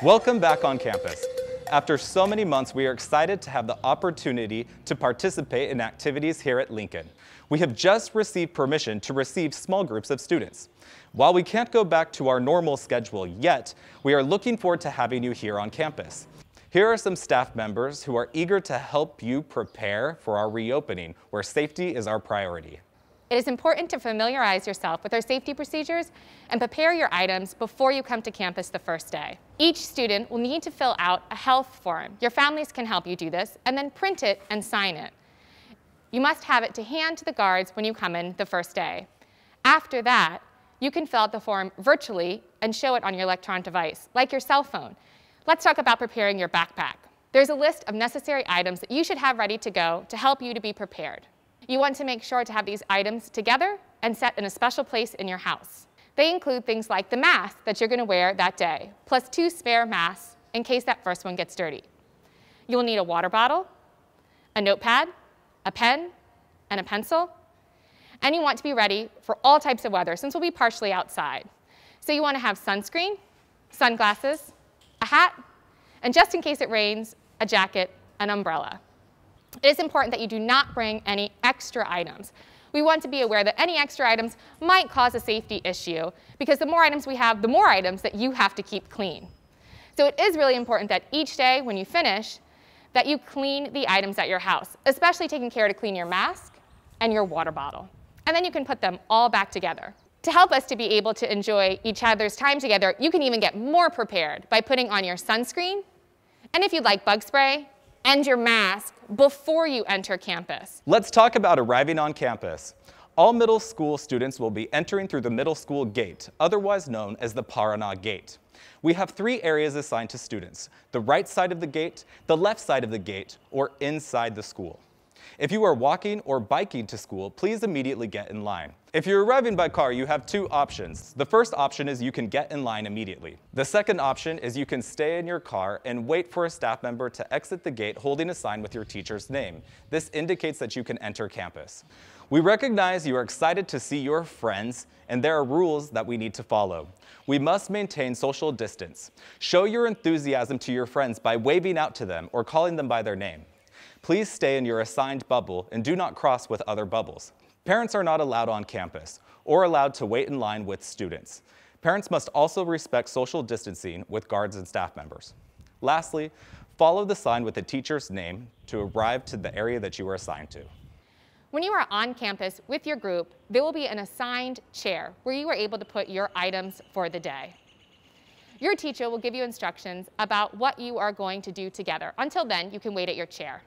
Welcome back on campus. After so many months, we are excited to have the opportunity to participate in activities here at Lincoln. We have just received permission to receive small groups of students. While we can't go back to our normal schedule yet, we are looking forward to having you here on campus. Here are some staff members who are eager to help you prepare for our reopening, where safety is our priority. It is important to familiarize yourself with our safety procedures and prepare your items before you come to campus the first day. Each student will need to fill out a health form. Your families can help you do this, and then print it and sign it. You must have it to hand to the guards when you come in the first day. After that, you can fill out the form virtually and show it on your electronic device, like your cell phone. Let's talk about preparing your backpack. There's a list of necessary items that you should have ready to go to help you to be prepared. You want to make sure to have these items together and set in a special place in your house. They include things like the mask that you're going to wear that day, plus two spare masks in case that first one gets dirty. You'll need a water bottle, a notepad, a pen, and a pencil. And you want to be ready for all types of weather since we'll be partially outside. So you want to have sunscreen, sunglasses, a hat, and just in case it rains, a jacket, an umbrella it is important that you do not bring any extra items. We want to be aware that any extra items might cause a safety issue because the more items we have, the more items that you have to keep clean. So it is really important that each day when you finish that you clean the items at your house, especially taking care to clean your mask and your water bottle. And then you can put them all back together. To help us to be able to enjoy each other's time together, you can even get more prepared by putting on your sunscreen. And if you like bug spray, and your mask before you enter campus. Let's talk about arriving on campus. All middle school students will be entering through the middle school gate, otherwise known as the Paraná Gate. We have three areas assigned to students, the right side of the gate, the left side of the gate, or inside the school. If you are walking or biking to school, please immediately get in line. If you're arriving by car, you have two options. The first option is you can get in line immediately. The second option is you can stay in your car and wait for a staff member to exit the gate holding a sign with your teacher's name. This indicates that you can enter campus. We recognize you are excited to see your friends, and there are rules that we need to follow. We must maintain social distance. Show your enthusiasm to your friends by waving out to them or calling them by their name. Please stay in your assigned bubble and do not cross with other bubbles. Parents are not allowed on campus or allowed to wait in line with students. Parents must also respect social distancing with guards and staff members. Lastly, follow the sign with the teacher's name to arrive to the area that you are assigned to. When you are on campus with your group, there will be an assigned chair where you are able to put your items for the day. Your teacher will give you instructions about what you are going to do together. Until then, you can wait at your chair.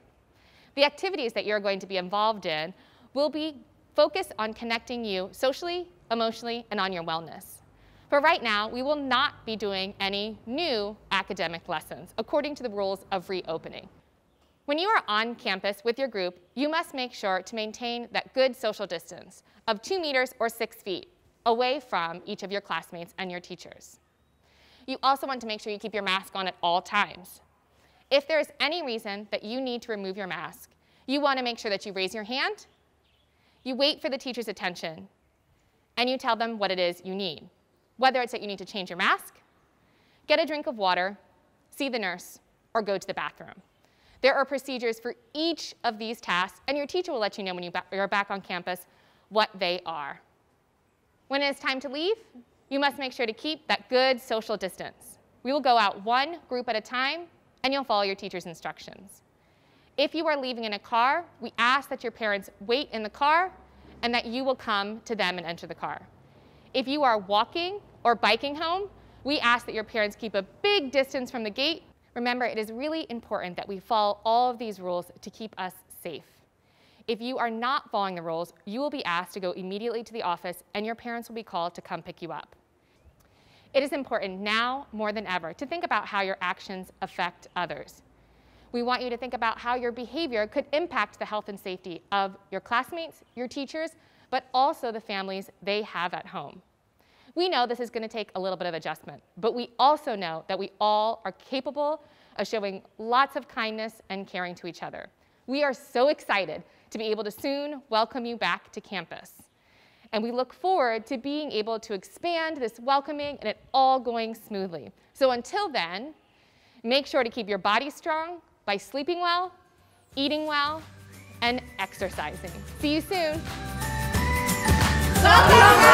The activities that you're going to be involved in will be focused on connecting you socially, emotionally, and on your wellness. But right now, we will not be doing any new academic lessons according to the rules of reopening. When you are on campus with your group, you must make sure to maintain that good social distance of two meters or six feet away from each of your classmates and your teachers. You also want to make sure you keep your mask on at all times. If there is any reason that you need to remove your mask, you want to make sure that you raise your hand, you wait for the teacher's attention, and you tell them what it is you need, whether it's that you need to change your mask, get a drink of water, see the nurse, or go to the bathroom. There are procedures for each of these tasks, and your teacher will let you know when you are back on campus what they are. When it is time to leave, you must make sure to keep that good social distance. We will go out one group at a time and you'll follow your teacher's instructions. If you are leaving in a car, we ask that your parents wait in the car and that you will come to them and enter the car. If you are walking or biking home, we ask that your parents keep a big distance from the gate. Remember, it is really important that we follow all of these rules to keep us safe. If you are not following the rules, you will be asked to go immediately to the office and your parents will be called to come pick you up. It is important now more than ever to think about how your actions affect others. We want you to think about how your behavior could impact the health and safety of your classmates, your teachers, but also the families they have at home. We know this is going to take a little bit of adjustment, but we also know that we all are capable of showing lots of kindness and caring to each other. We are so excited to be able to soon welcome you back to campus and we look forward to being able to expand this welcoming and it all going smoothly. So until then, make sure to keep your body strong by sleeping well, eating well, and exercising. See you soon. Welcome.